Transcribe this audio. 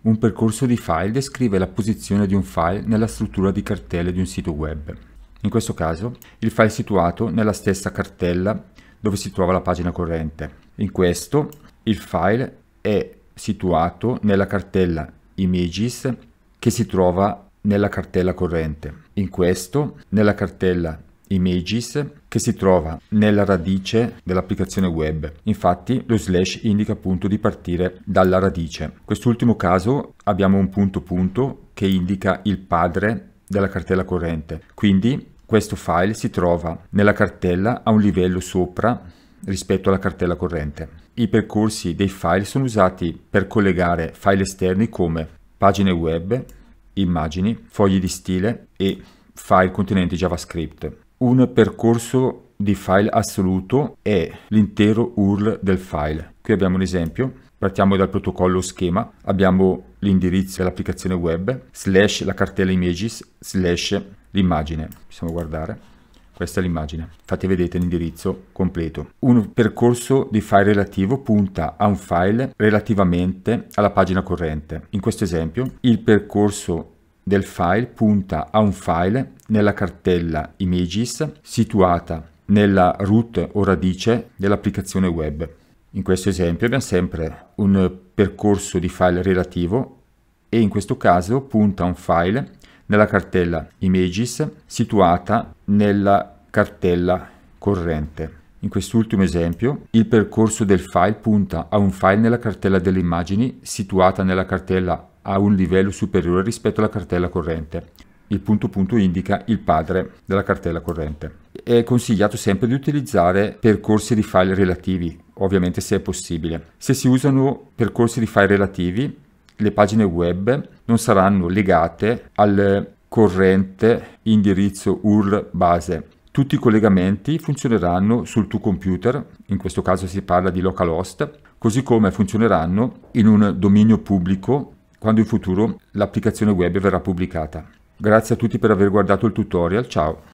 Un percorso di file descrive la posizione di un file nella struttura di cartelle di un sito web. In questo caso, il file è situato nella stessa cartella dove si trova la pagina corrente. In questo, il file è situato nella cartella images che si trova nella cartella corrente. In questo, nella cartella images che si trova nella radice dell'applicazione web. Infatti lo slash indica appunto di partire dalla radice. In quest'ultimo caso abbiamo un punto punto che indica il padre della cartella corrente. Quindi questo file si trova nella cartella a un livello sopra rispetto alla cartella corrente. I percorsi dei file sono usati per collegare file esterni come pagine web, immagini, fogli di stile e file contenenti JavaScript un percorso di file assoluto è l'intero URL del file. Qui abbiamo un esempio, partiamo dal protocollo schema, abbiamo l'indirizzo dell'applicazione web, slash la cartella images, slash l'immagine, possiamo guardare. Questa è l'immagine, infatti vedete l'indirizzo completo. Un percorso di file relativo punta a un file relativamente alla pagina corrente. In questo esempio il percorso del file punta a un file nella cartella images situata nella root o radice dell'applicazione web. In questo esempio abbiamo sempre un percorso di file relativo e in questo caso punta a un file nella cartella images situata nella cartella corrente. In quest'ultimo esempio il percorso del file punta a un file nella cartella delle immagini situata nella cartella a un livello superiore rispetto alla cartella corrente. Il punto punto indica il padre della cartella corrente. È consigliato sempre di utilizzare percorsi di file relativi, ovviamente se è possibile. Se si usano percorsi di file relativi, le pagine web non saranno legate al corrente indirizzo URL base. Tutti i collegamenti funzioneranno sul tuo computer, in questo caso si parla di localhost, così come funzioneranno in un dominio pubblico quando in futuro l'applicazione web verrà pubblicata. Grazie a tutti per aver guardato il tutorial, ciao!